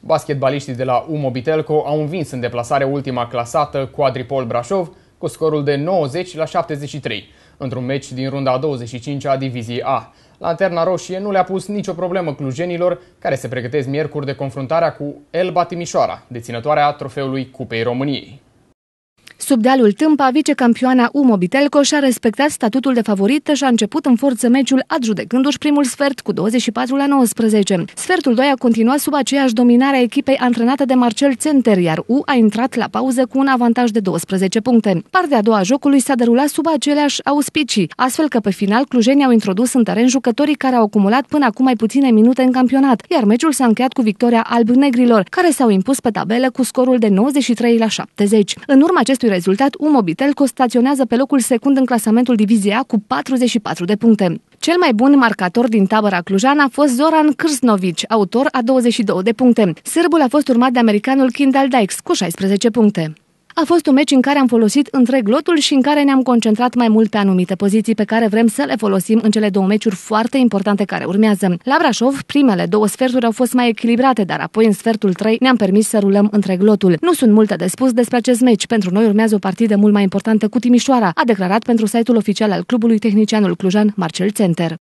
Basketbaliștii de la UMO Bitelco au învins în deplasare ultima clasată Quadripol Brașov cu scorul de 90 la 73, într-un meci din runda a 25 a diviziei A. Lanterna Roșie nu le-a pus nicio problemă clujenilor, care se pregătesc miercuri de confruntarea cu Elba Timișoara, deținătoarea trofeului Cupei României. Sub dealul Tâmpa, vicecampioana Umo Bitelco și-a respectat statutul de favorită și a început în forță meciul adjudecându-și primul sfert cu 24 la 19. Sfertul 2 a continuat sub aceeași dominare a echipei antrenată de Marcel Center, iar U a intrat la pauză cu un avantaj de 12 puncte. Partea a doua a jocului s-a derulat sub aceleași auspicii, astfel că pe final clujenii au introdus în teren jucătorii care au acumulat până acum mai puține minute în campionat, iar meciul s-a încheiat cu victoria alb-negrilor, care s-au impus pe tabelă cu scorul de 93 la 70. În urma acestui acestui rezultat, Umobitel costaționează pe locul secund în clasamentul Diviziei A cu 44 de puncte. Cel mai bun marcator din tabăra clujan a fost Zoran Krsnovic, autor a 22 de puncte. Sârbul a fost urmat de americanul Kindle Dykes cu 16 puncte. A fost un meci în care am folosit întreg lotul și în care ne-am concentrat mai mult pe anumite poziții pe care vrem să le folosim în cele două meciuri foarte importante care urmează. La Brașov, primele două sferturi au fost mai echilibrate, dar apoi în sfertul 3 ne-am permis să rulăm întreg lotul. Nu sunt multe de spus despre acest meci. Pentru noi urmează o partidă mult mai importantă cu Timișoara, a declarat pentru site-ul oficial al clubului tehnicianul clujan Marcel Center.